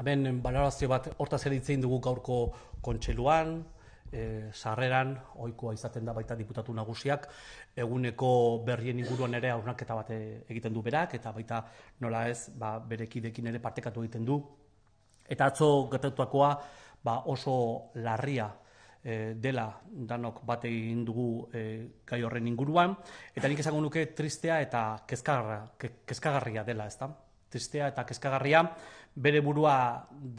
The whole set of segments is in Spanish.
hemen balorazio bat hortaz eritzen dugu gaurko kontseluan, e, sarreran, oikoa izaten da baita diputatu nagusiak, eguneko berrien inguruan ere aurrak eta bat eh, egiten du berak, eta baita nola ez, ba, berekidekin ere partekatu egiten du. Eta atzo gertetuakoa ba, oso larria eh, dela danok bat egin dugu e, gai horren inguruan, eta nik esango nuke tristea eta kezkagarria dela, ez Tristea eta kezkagarria, bere burua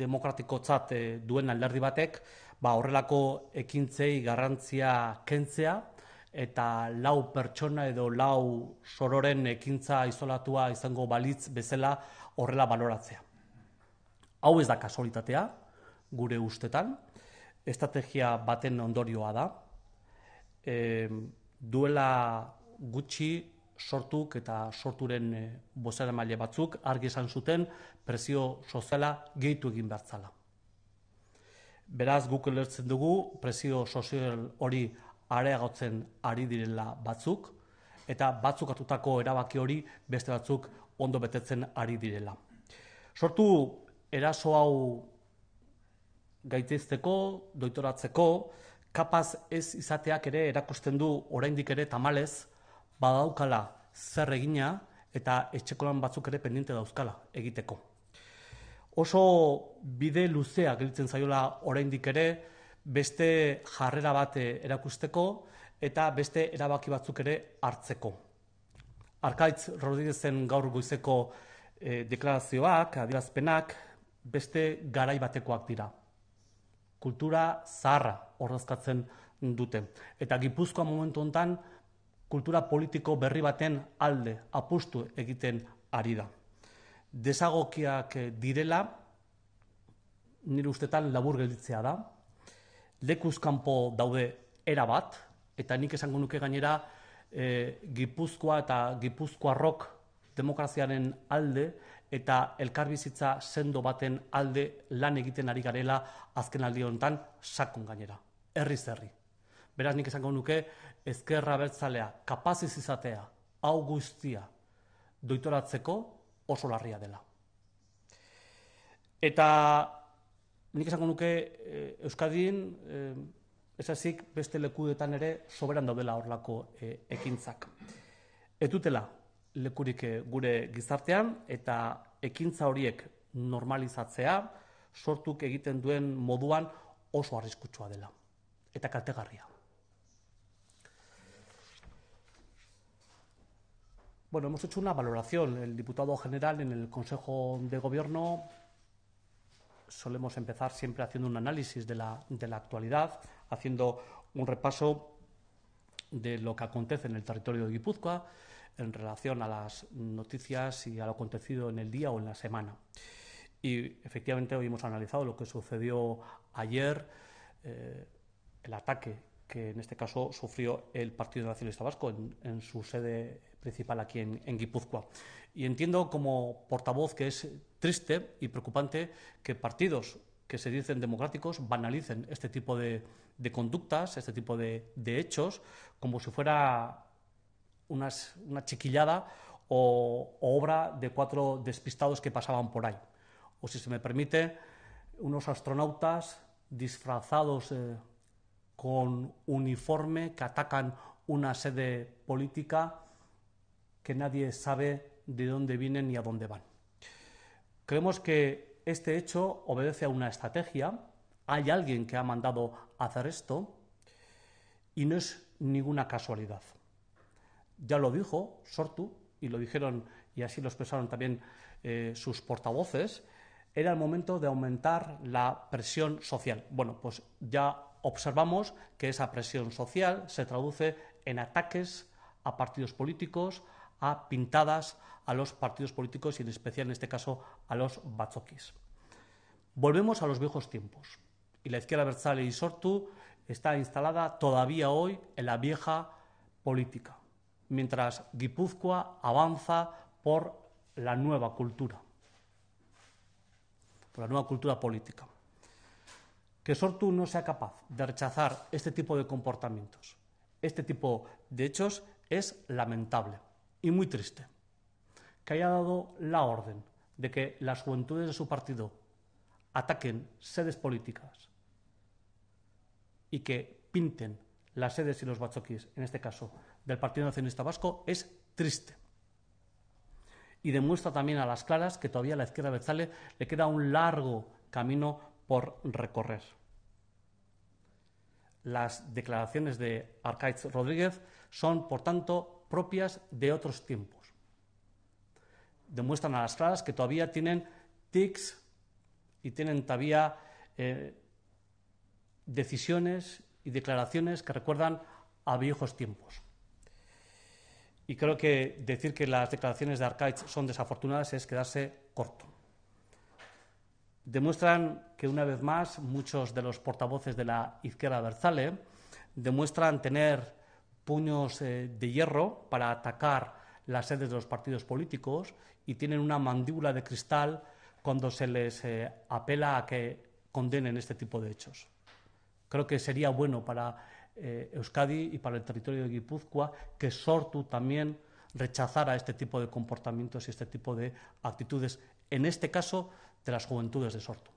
demokratikotzat e, duen alderdi batek, ba horrelako ekintzei garrantzia kentzea eta lau pertsona edo lau sororen ekintza izolatua izango balitz bezala horrela baloratzea. Hau ez da kasolitatea gure ustetan, estrategia baten ondorioa da. E, duela gutxi sortuk eta sorturen eh, bozera maile batzuk argi esan zuten presio soziala gehitu egin behar Beraz, guk elertzen dugu presio sozial hori areagotzen ari direla batzuk eta batzuk hartutako erabaki hori beste batzuk ondo betetzen ari direla. Sortu, eraso hau gaitezteko, doitoratzeko, kapaz ez izateak ere erakusten du oraindik ere tamalez, badaukala zer egina eta etxekolan batzuk ere pendiente dauzkala egiteko. Oso bide luzea gelditzen zaiola oraindik ere beste jarrera bat eh, erakusteko eta beste erabaki batzuk ere hartzeko. Arkaitz Rodriguezen gaur goizeko eh, deklarazioak, adierazpenak beste garai batekoak dira. Kultura zaharra ordezkatzen dute eta Gipuzkoa momentu hontan kultura politiko berri baten alde apustu egiten ari da. Desagokiak direla, nire ustetan labur gelditzea da, lekuzkanpo daude era bat, eta nik esango nuke gainera e, Gipuzkoa eta Gipuzkoarrok demokraziaren alde eta elkarbizitza sendo baten alde lan egiten ari garela azken aldi honetan sakon gainera. Herri zerri. Beraz nik esango nuke ezkerra bertzalea kapaziz izatea hau guztia doitoratzeko oso larria dela. Eta nik esango nuke eh, Euskadin eh, ezazik beste lekuetan ere soberan daudela hor lako eh, ekintzak. Etutela lekurik gure gizartean eta ekintza horiek normalizatzea sortuk egiten duen moduan oso arriskutsua dela eta kaltegarria. Bueno, hemos hecho una valoración. El diputado general en el Consejo de Gobierno solemos empezar siempre haciendo un análisis de la, actualidad, haciendo un repaso de lo que acontece en el territorio de Guipúzcoa en relación a las noticias y a lo acontecido en el día o en la semana. Y efectivamente hoy hemos analizado lo que sucedió ayer, eh, el ataque que en este caso sufrió el Partido Nacionalista Vasco en su sede principal aquí en, Guipúzcoa. Y entiendo como portavoz que es triste y preocupante que partidos que se dicen democráticos banalicen este tipo de, conductas, este tipo de, hechos, como si fuera una chiquillada o, obra de cuatro despistados que pasaban por ahí. O si se me permite, unos astronautas disfrazados eh, con uniforme que atacan una sede política que nadie sabe de dónde vienen ni a dónde van. Creemos que este hecho obedece a una estrategia, hay alguien que ha mandado hacer esto y no es ninguna casualidad. Ya lo dijo Sortu y lo dijeron y así lo expresaron también eh, sus portavoces, era el momento de aumentar la presión social. Bueno, pues ya observamos que esa presión social se traduce en ataques a partidos políticos, a pintadas a los partidos políticos y en especial en este caso a los batzokis. Volvemos a los viejos tiempos y la izquierda Versal y sortu está instalada todavía hoy en la vieja política, mientras Guipúzcoa avanza por la nueva cultura, por la nueva cultura política. Que Sortu no sea capaz de rechazar este tipo de comportamientos, este tipo de hechos, es lamentable y muy triste que haya dado la orden de que las juventudes de su partido ataquen sedes políticas y que pinten las sedes y los bachoquis, en este caso del Partido Nacionalista Vasco, es triste. Y demuestra también a las claras que todavía a la izquierda Zález le queda un largo camino por recorrer. Las declaraciones de Arcaiz Rodríguez son, por tanto, propias de otros tiempos. Demuestran a las claras que todavía tienen tics y tienen todavía eh, decisiones y declaraciones que recuerdan a viejos tiempos. Y creo que decir que las declaraciones de Arkaitz son desafortunadas es quedarse corto. Demuestran que, una vez más, muchos de los portavoces de la izquierda berzale demuestran tener puños eh, de hierro para atacar las sedes de los partidos políticos y tienen una mandíbula de cristal cuando se les eh, apela a que condenen este tipo de hechos. Creo que sería bueno para eh, Euskadi y para el territorio de Guipúzcoa que Sortu también rechazara este tipo de comportamientos y este tipo de actitudes, en este caso de las juventudes de Sortu.